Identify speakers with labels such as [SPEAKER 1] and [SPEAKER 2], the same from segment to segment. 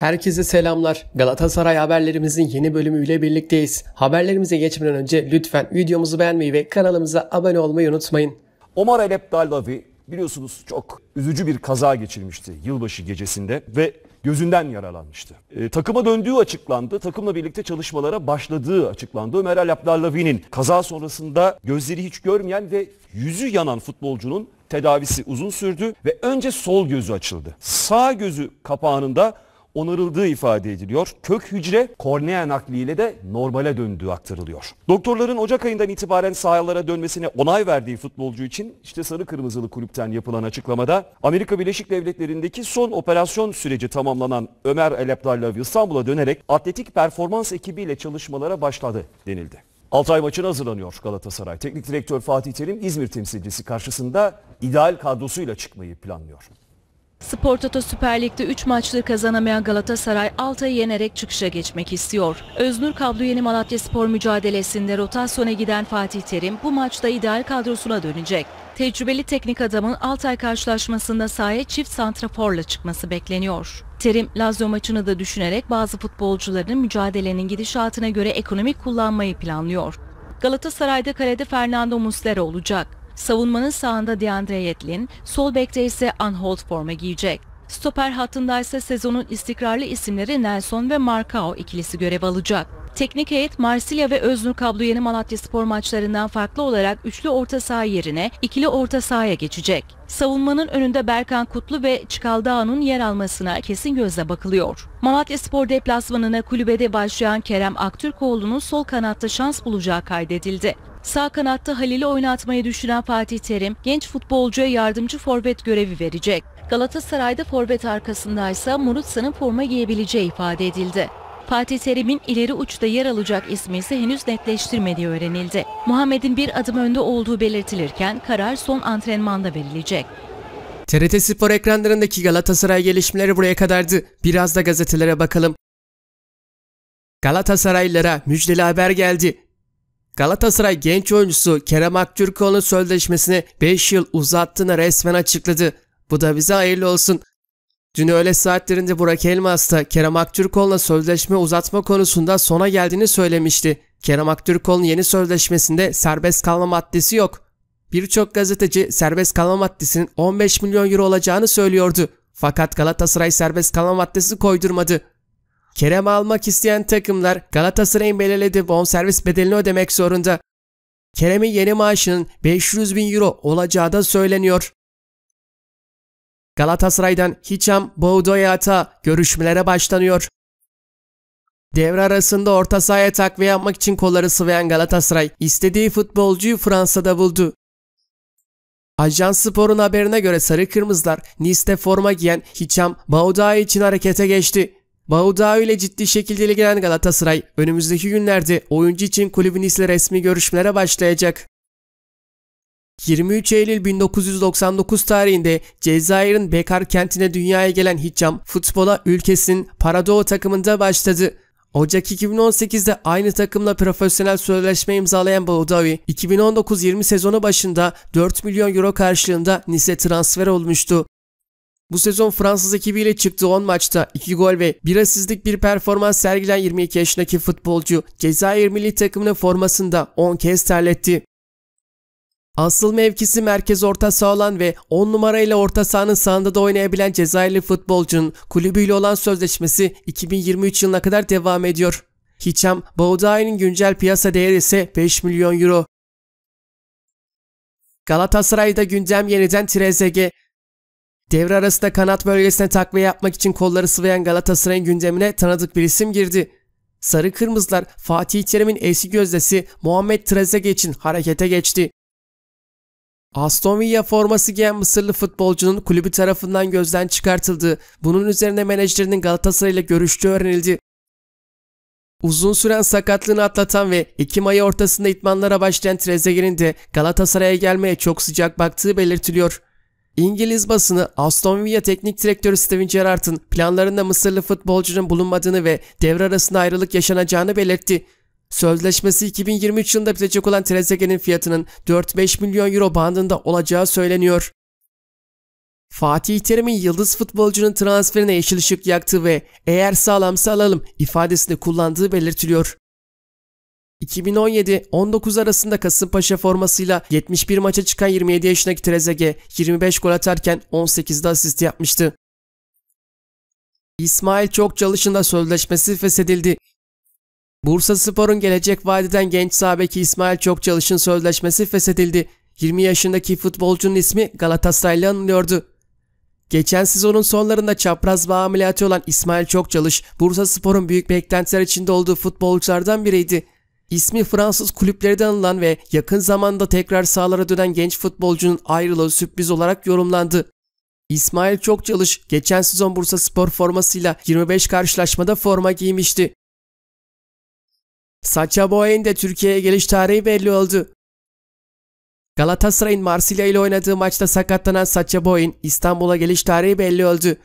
[SPEAKER 1] Herkese selamlar. Galatasaray haberlerimizin yeni bölümüyle birlikteyiz. Haberlerimize geçmeden önce lütfen videomuzu beğenmeyi ve kanalımıza abone olmayı unutmayın. Omar Elep Dallavi biliyorsunuz çok üzücü bir kaza geçirmişti yılbaşı gecesinde ve gözünden yaralanmıştı. E, takıma döndüğü açıklandı. Takımla birlikte çalışmalara başladığı açıklandı. Ömer Alap Dallavi'nin kaza sonrasında gözleri hiç görmeyen ve yüzü yanan futbolcunun tedavisi uzun sürdü ve önce sol gözü açıldı. Sağ gözü kapağında onarıldığı ifade ediliyor. Kök hücre kornea nakliyle de normale döndüğü aktarılıyor. Doktorların Ocak ayından itibaren sahalara dönmesine onay verdiği futbolcu için işte sarı kırmızılı kulüpten yapılan açıklamada Amerika Birleşik Devletleri'ndeki son operasyon süreci tamamlanan Ömer El Abdallah İstanbul'a dönerek atletik performans ekibiyle çalışmalara başladı denildi. Altay maçına hazırlanıyor Galatasaray. Teknik direktör Fatih Terim İzmir temsilcisi karşısında ideal kadrosuyla çıkmayı planlıyor.
[SPEAKER 2] Spor Toto Süper Lig'de 3 maçtır kazanamayan Galatasaray Altay'ı yenerek çıkışa geçmek istiyor. Öznur Kablo yeni Malatya Spor mücadelesinde rotasyona giden Fatih Terim bu maçta ideal kadrosuna dönecek. Tecrübeli teknik adamın Altay karşılaşmasında sahaya çift santraforla çıkması bekleniyor. Terim, Lazio maçını da düşünerek bazı futbolcularını mücadelenin gidişatına göre ekonomik kullanmayı planlıyor. Galatasaray'da kalede Fernando Muslera olacak. Savunmanın sağında DeAndre Yetlin, sol bekte ise Anhold forma giyecek. Stoper hattında ise sezonun istikrarlı isimleri Nelson ve Marcao ikilisi görev alacak. Teknik heyet Marsilya ve Öznur Kablo yeni Malatya spor maçlarından farklı olarak üçlü orta saha yerine ikili orta sahaya geçecek. Savunmanın önünde Berkan Kutlu ve Çıkaldağ'ın yer almasına kesin gözle bakılıyor. Malatya Spor deplasmanına kulübede başlayan Kerem Aktürkoğlu'nun sol kanatta şans bulacağı kaydedildi. Sağ kanatta Halil'i oynatmayı düşünen Fatih Terim, genç futbolcuya yardımcı forvet görevi verecek. Galatasaray'da forvet arkasındaysa Murutsa'nın forma giyebileceği ifade edildi. Fatih Terim'in ileri uçta yer alacak ismi ise henüz netleştirmediği öğrenildi. Muhammed'in bir adım önde olduğu belirtilirken karar son antrenmanda verilecek.
[SPEAKER 1] TRT Spor ekranlarındaki Galatasaray gelişmeleri buraya kadardı. Biraz da gazetelere bakalım. Galatasaraylara müjdeli haber geldi. Galatasaray genç oyuncusu Kerem Aktürkoğlu'nun sözleşmesini 5 yıl uzattığını resmen açıkladı. Bu da bize hayırlı olsun. Dün öğle saatlerinde Burak Elmas da Kerem Aktürkoğlu'na sözleşme uzatma konusunda sona geldiğini söylemişti. Kerem Aktürkoğlu'nun yeni sözleşmesinde serbest kalma maddesi yok. Birçok gazeteci serbest kalma maddesinin 15 milyon euro olacağını söylüyordu. Fakat Galatasaray serbest kalma maddesi koydurmadı. Kerem almak isteyen takımlar Galatasaray'ın belirlediği bonservis bedelini ödemek zorunda. Kerem'in yeni maaşının 500 bin euro olacağı da söyleniyor. Galatasaray'dan Hicham Boudoyata görüşmelere başlanıyor. Devre arasında orta sahaya takviye yapmak için kolları sıvayan Galatasaray istediği futbolcuyu Fransa'da buldu. Ajans Spor'un haberine göre Sarı Kırmızılar Nice'de forma giyen Hicham Bauday için harekete geçti. Baudao ile ciddi şekilde ilgilenen Galatasaray önümüzdeki günlerde oyuncu için kulübün isle resmi görüşmelere başlayacak. 23 Eylül 1999 tarihinde Cezayir'in Bekar kentine dünyaya gelen Hicam futbola ülkesinin paradoğu takımında başladı. Ocak 2018'de aynı takımla profesyonel sözleşme imzalayan Boudavi, 2019-20 sezonu başında 4 milyon euro karşılığında Nice transfer olmuştu. Bu sezon Fransız ekibiyle çıktığı 10 maçta 2 gol ve 1 asistlik bir performans sergilen 22 yaşındaki futbolcu Cezayir milli takımının formasında 10 kez terletti. Asıl mevkisi merkez orta saha olan ve 10 numarayla orta sahanın sağında da oynayabilen Cezayirli futbolcunun kulübüyle olan sözleşmesi 2023 yılına kadar devam ediyor. Hiçam Baudai'nin güncel piyasa değeri ise 5 milyon euro. Galatasaray'da gündem yeniden Trezeguet. Devre arasında kanat bölgesine takviye yapmak için kolları sıvayan Galatasaray'ın gündemine tanıdık bir isim girdi. Sarı Kırmızılar Fatih Terim'in eski gözdesi Muhammed Trezege için harekete geçti. Aston Villa forması giyen Mısırlı futbolcunun kulübü tarafından gözden çıkartıldı. bunun üzerine menajerinin Galatasaray ile görüştüğü öğrenildi. Uzun süren sakatlığını atlatan ve Ekim ayı ortasında itmanlara başlayan Trezeguet'in de Galatasaray'a gelmeye çok sıcak baktığı belirtiliyor. İngiliz basını Aston Villa teknik direktörü Steven Gerrard'ın planlarında Mısırlı futbolcunun bulunmadığını ve devre arasında ayrılık yaşanacağını belirtti. Sözleşmesi 2023 yılında bitecek olan Trezeguet'in fiyatının 4-5 milyon euro bandında olacağı söyleniyor. Fatih Terim'in yıldız futbolcunun transferine yeşil ışık yaktı ve eğer sağlamsa alalım ifadesini kullandığı belirtiliyor. 2017-19 arasında Kasımpaşa formasıyla 71 maça çıkan 27 yaşındaki Trezege 25 gol atarken 18'de asist yapmıştı. İsmail çok da sözleşmesi feshedildi. Bursa Spor'un gelecek vadeden genç sahabeki İsmail çok çalışın sözleşmesi feshedildi. 20 yaşındaki futbolcunun ismi Galatasaray'la anılıyordu. Geçen sezonun sonlarında çapraz bağ ameliyatı olan İsmail Çokçalış, Bursa Spor'un büyük beklentiler içinde olduğu futbolculardan biriydi. İsmi Fransız kulüplerden alınan ve yakın zamanda tekrar sahalara dönen genç futbolcunun ayrılığı sürpriz olarak yorumlandı. İsmail Çokçalış geçen sezon Bursa Spor formasıyla 25 karşılaşmada forma giymişti. Sacha Boey'in de Türkiye'ye geliş tarihi belli oldu. Galatasaray'ın Marsilya ile oynadığı maçta sakatlanan Sacha Boey'in İstanbul'a geliş tarihi belli oldu.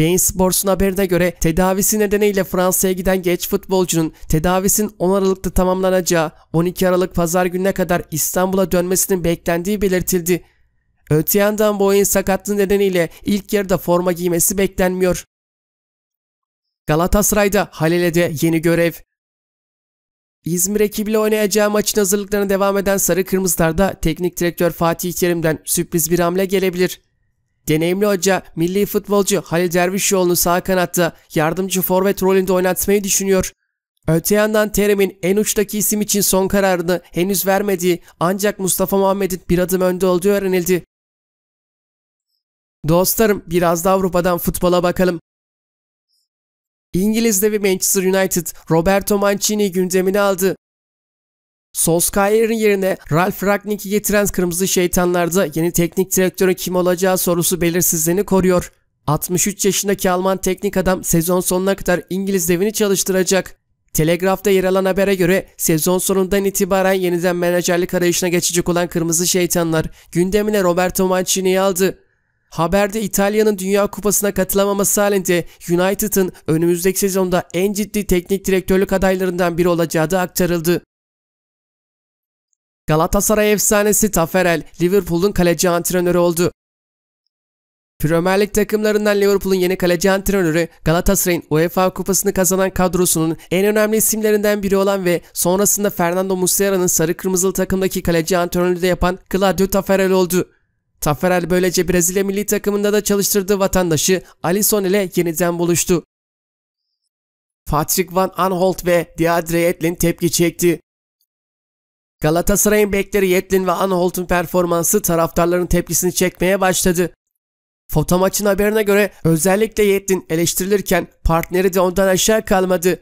[SPEAKER 1] Bein Sports'un haberine göre tedavisi nedeniyle Fransa'ya giden genç futbolcunun tedavisinin 10 Aralık'ta tamamlanacağı 12 Aralık pazar gününe kadar İstanbul'a dönmesinin beklendiği belirtildi. Öte yandan Boy'un sakatlığı nedeniyle ilk yarıda forma giymesi beklenmiyor. Galatasaray'da Halil'e de yeni görev. İzmir ekibiyle oynayacağı maçın hazırlıklarına devam eden Sarı Kırmızılar'da teknik direktör Fatih Terim'den sürpriz bir hamle gelebilir. Deneyimli hoca milli futbolcu Halil Dervişoğlu'nu sağ kanatta yardımcı forvet rolünde oynatmayı düşünüyor. Öte yandan Terim'in en uçtaki isim için son kararını henüz vermediği ancak Mustafa Muhammed'in bir adım önde olduğu öğrenildi. Dostlarım biraz da Avrupa'dan futbola bakalım. İngiliz devi Manchester United Roberto Mancini gündemini aldı. Solskjaer'in yerine Ralf Ragnik'i getiren Kırmızı Şeytanlar'da yeni teknik direktörün kim olacağı sorusu belirsizliğini koruyor. 63 yaşındaki Alman teknik adam sezon sonuna kadar İngiliz devini çalıştıracak. Telegraf'ta yer alan habere göre sezon sonundan itibaren yeniden menajerlik arayışına geçecek olan Kırmızı Şeytanlar gündemine Roberto Mancini'yi aldı. Haberde İtalya'nın Dünya Kupası'na katılamaması halinde United'ın önümüzdeki sezonda en ciddi teknik direktörlük adaylarından biri olacağı da aktarıldı. Galatasaray efsanesi Taferel, Liverpool'un kaleci antrenörü oldu. Premier Lig takımlarından Liverpool'un yeni kaleci antrenörü Galatasaray'ın UEFA Kupası'nı kazanan kadrosunun en önemli isimlerinden biri olan ve sonrasında Fernando Muslera'nın sarı kırmızılı takımdaki kaleci antrenörü de yapan Claudio Taferel oldu. Taferel böylece Brezilya milli takımında da çalıştırdığı vatandaşı Alisson ile yeniden buluştu. Patrick Van Aanholt ve Diadre Edlin tepki çekti. Galatasaray'ın bekleri Yetlin ve Anholt'un performansı taraftarların tepkisini çekmeye başladı. Foto maçın haberine göre özellikle Yetlin eleştirilirken partneri de ondan aşağı kalmadı.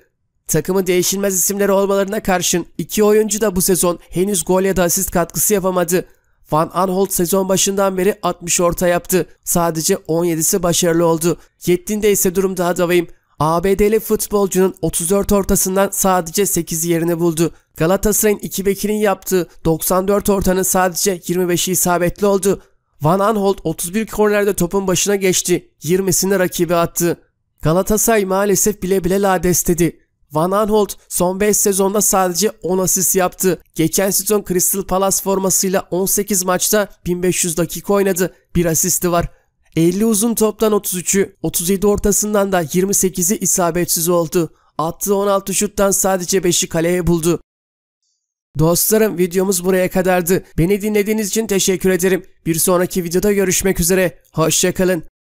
[SPEAKER 1] Takımı değişilmez isimleri olmalarına karşın iki oyuncu da bu sezon henüz gol ya da asist katkısı yapamadı. Van Aanholt sezon başından beri 60 orta yaptı. Sadece 17'si başarılı oldu. Yettin'de ise durum daha da vahim. ABD'li futbolcunun 34 ortasından sadece 8 yerini buldu. Galatasaray'ın 2 bekinin yaptığı 94 ortanın sadece 25'i isabetli oldu. Van Aanholt 31 kornerde topun başına geçti. 20'sini rakibi attı. Galatasaray maalesef bile bile lades dedi. Van Aanholt son 5 sezonda sadece 10 asist yaptı. Geçen sezon Crystal Palace formasıyla 18 maçta 1500 dakika oynadı. Bir asisti var. 50 uzun toptan 33'ü, 37 ortasından da 28'i isabetsiz oldu. Attığı 16 şuttan sadece 5'i kaleye buldu. Dostlarım videomuz buraya kadardı. Beni dinlediğiniz için teşekkür ederim. Bir sonraki videoda görüşmek üzere. Hoşçakalın.